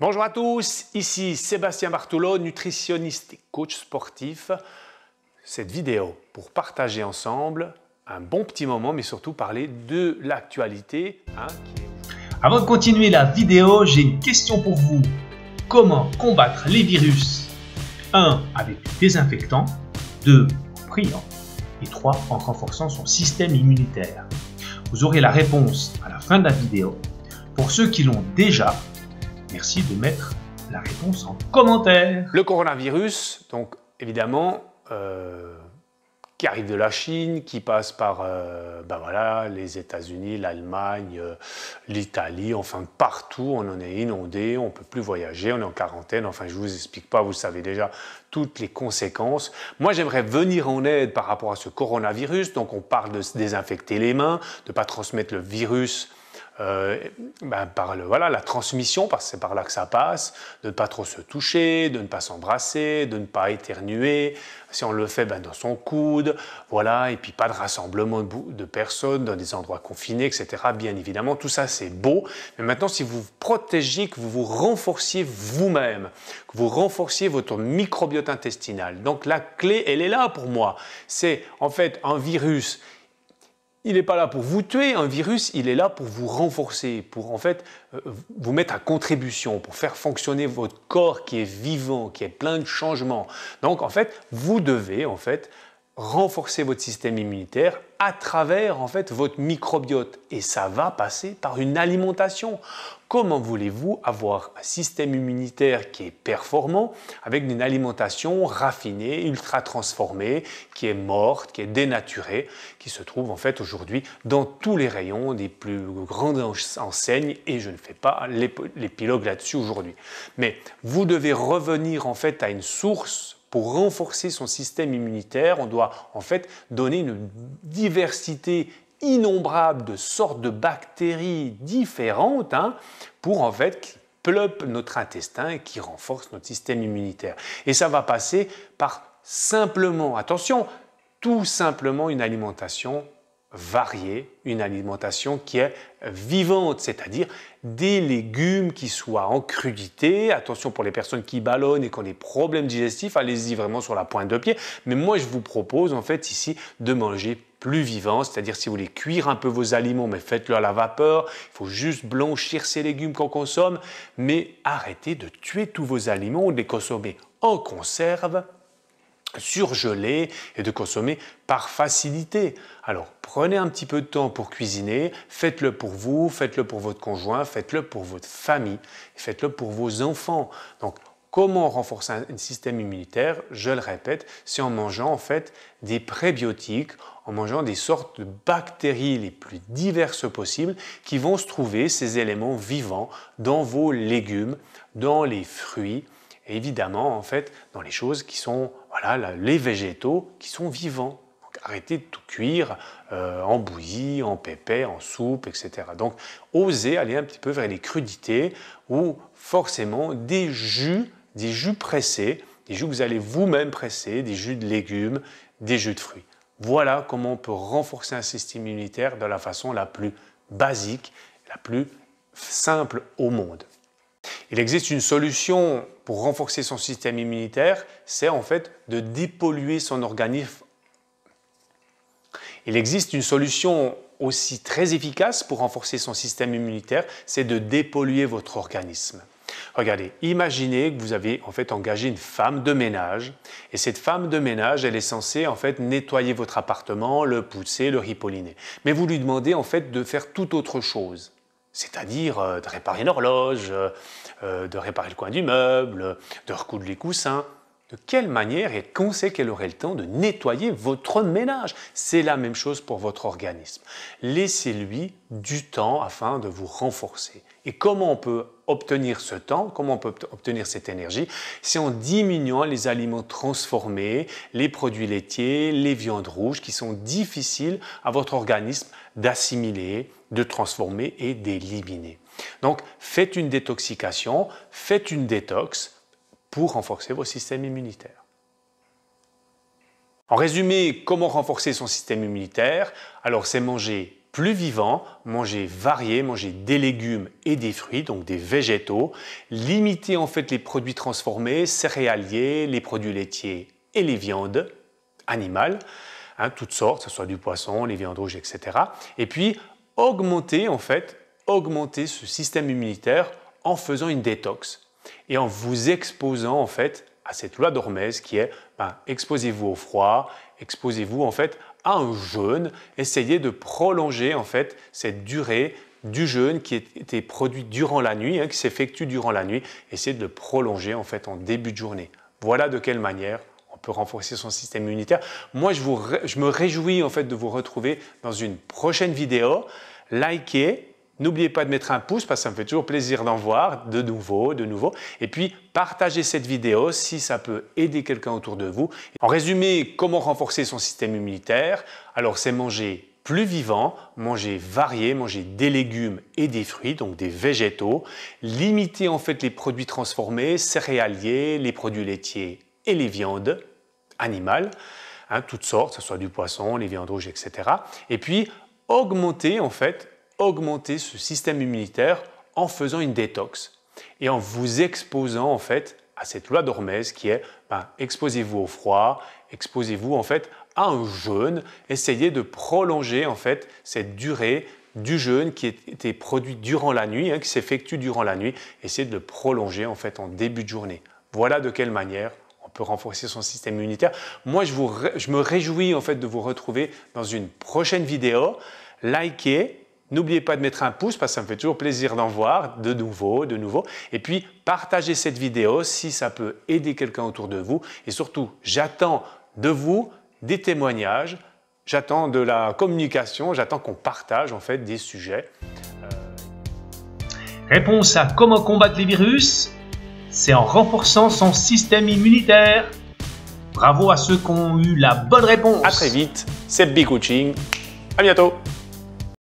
Bonjour à tous, ici Sébastien Bartolo, nutritionniste et coach sportif. Cette vidéo pour partager ensemble un bon petit moment, mais surtout parler de l'actualité. Hein, Avant de continuer la vidéo, j'ai une question pour vous. Comment combattre les virus 1. Avec des désinfectant, 2. En priant, et 3. En renforçant son système immunitaire. Vous aurez la réponse à la fin de la vidéo. Pour ceux qui l'ont déjà, Merci de mettre la réponse en commentaire. Le coronavirus, donc évidemment, euh, qui arrive de la Chine, qui passe par euh, ben voilà, les États-Unis, l'Allemagne, euh, l'Italie, enfin partout, on en est inondé, on ne peut plus voyager, on est en quarantaine, enfin je ne vous explique pas, vous savez déjà toutes les conséquences. Moi, j'aimerais venir en aide par rapport à ce coronavirus, donc on parle de se désinfecter les mains, de ne pas transmettre le virus euh, ben, par voilà, la transmission, parce que c'est par là que ça passe, de ne pas trop se toucher, de ne pas s'embrasser, de ne pas éternuer, si on le fait ben, dans son coude, voilà, et puis pas de rassemblement de personnes dans des endroits confinés, etc. Bien évidemment, tout ça c'est beau, mais maintenant si vous vous protégez, que vous vous renforciez vous-même, que vous renforciez votre microbiote intestinal. Donc la clé, elle est là pour moi, c'est en fait un virus il n'est pas là pour vous tuer, un virus, il est là pour vous renforcer, pour en fait euh, vous mettre à contribution, pour faire fonctionner votre corps qui est vivant, qui est plein de changements. Donc en fait, vous devez en fait renforcer votre système immunitaire à travers en fait votre microbiote et ça va passer par une alimentation. Comment voulez-vous avoir un système immunitaire qui est performant avec une alimentation raffinée, ultra transformée, qui est morte, qui est dénaturée, qui se trouve en fait aujourd'hui dans tous les rayons des plus grandes enseignes et je ne fais pas l'épilogue là-dessus aujourd'hui. Mais vous devez revenir en fait à une source pour renforcer son système immunitaire, on doit en fait donner une diversité innombrable de sortes de bactéries différentes hein, pour en fait pleupe notre intestin et qui renforce notre système immunitaire. Et ça va passer par simplement, attention, tout simplement une alimentation varier une alimentation qui est vivante, c'est-à-dire des légumes qui soient en crudité. Attention pour les personnes qui ballonnent et qui ont des problèmes digestifs, allez-y vraiment sur la pointe de pied. Mais moi, je vous propose en fait ici de manger plus vivant, c'est-à-dire si vous voulez cuire un peu vos aliments, mais faites-le à la vapeur, il faut juste blanchir ces légumes qu'on consomme, mais arrêtez de tuer tous vos aliments ou de les consommer en conserve surgeler et de consommer par facilité. Alors prenez un petit peu de temps pour cuisiner, faites-le pour vous, faites-le pour votre conjoint, faites-le pour votre famille, faites-le pour vos enfants. Donc comment renforcer un système immunitaire Je le répète, c'est en mangeant en fait des prébiotiques, en mangeant des sortes de bactéries les plus diverses possibles qui vont se trouver ces éléments vivants dans vos légumes, dans les fruits, évidemment, en fait, dans les choses qui sont, voilà, les végétaux qui sont vivants. Donc, arrêtez de tout cuire euh, en bouillie, en pépé, en soupe, etc. Donc, osez aller un petit peu vers les crudités ou forcément des jus, des jus pressés, des jus que vous allez vous-même presser, des jus de légumes, des jus de fruits. Voilà comment on peut renforcer un système immunitaire de la façon la plus basique, la plus simple au monde. Il existe une solution pour renforcer son système immunitaire, c'est en fait de dépolluer son organisme. Il existe une solution aussi très efficace pour renforcer son système immunitaire, c'est de dépolluer votre organisme. Regardez, imaginez que vous avez en fait engagé une femme de ménage et cette femme de ménage, elle est censée en fait nettoyer votre appartement, le pousser, le ripolliner. Mais vous lui demandez en fait de faire tout autre chose c'est-à-dire euh, de réparer une horloge, euh, euh, de réparer le coin du meuble, de recoudre les coussins, de quelle manière et quand c'est qu'elle aurait le temps de nettoyer votre ménage C'est la même chose pour votre organisme. Laissez-lui du temps afin de vous renforcer. Et comment on peut obtenir ce temps, comment on peut obtenir cette énergie C'est en diminuant les aliments transformés, les produits laitiers, les viandes rouges qui sont difficiles à votre organisme d'assimiler, de transformer et d'éliminer. Donc faites une détoxication, faites une détox, pour renforcer vos systèmes immunitaires. En résumé, comment renforcer son système immunitaire Alors c'est manger plus vivant, manger varié, manger des légumes et des fruits, donc des végétaux, limiter en fait les produits transformés, céréaliers, les produits laitiers et les viandes animales, hein, toutes sortes, que ce soit du poisson, les viandes rouges, etc. Et puis augmenter en fait, augmenter ce système immunitaire en faisant une détox, et en vous exposant en fait à cette loi d'Hormez qui est ben, exposez-vous au froid, exposez-vous en fait à un jeûne, essayez de prolonger en fait cette durée du jeûne qui était produit durant la nuit, hein, qui s'effectue durant la nuit, essayez de le prolonger en fait en début de journée. Voilà de quelle manière on peut renforcer son système immunitaire. Moi, je, vous, je me réjouis en fait de vous retrouver dans une prochaine vidéo. Likez, N'oubliez pas de mettre un pouce parce que ça me fait toujours plaisir d'en voir de nouveau, de nouveau. Et puis, partagez cette vidéo si ça peut aider quelqu'un autour de vous. En résumé, comment renforcer son système immunitaire Alors, c'est manger plus vivant, manger varié, manger des légumes et des fruits, donc des végétaux, limiter en fait les produits transformés, céréaliers, les produits laitiers et les viandes animales, hein, toutes sortes, que ce soit du poisson, les viandes rouges, etc. Et puis, augmenter en fait augmenter ce système immunitaire en faisant une détox et en vous exposant en fait à cette loi d'Hormèse qui est ben, exposez-vous au froid, exposez-vous en fait à un jeûne, essayez de prolonger en fait cette durée du jeûne qui était produit durant la nuit, hein, qui s'effectue durant la nuit, essayez de le prolonger en fait en début de journée. Voilà de quelle manière on peut renforcer son système immunitaire. Moi, je, je me réjouis en fait de vous retrouver dans une prochaine vidéo. Likez, N'oubliez pas de mettre un pouce parce que ça me fait toujours plaisir d'en voir de nouveau, de nouveau. Et puis, partagez cette vidéo si ça peut aider quelqu'un autour de vous. Et surtout, j'attends de vous des témoignages, j'attends de la communication, j'attends qu'on partage en fait des sujets. Euh, réponse à comment combattre les virus C'est en renforçant son système immunitaire. Bravo à ceux qui ont eu la bonne réponse. À très vite, c'est Big Coaching. À bientôt.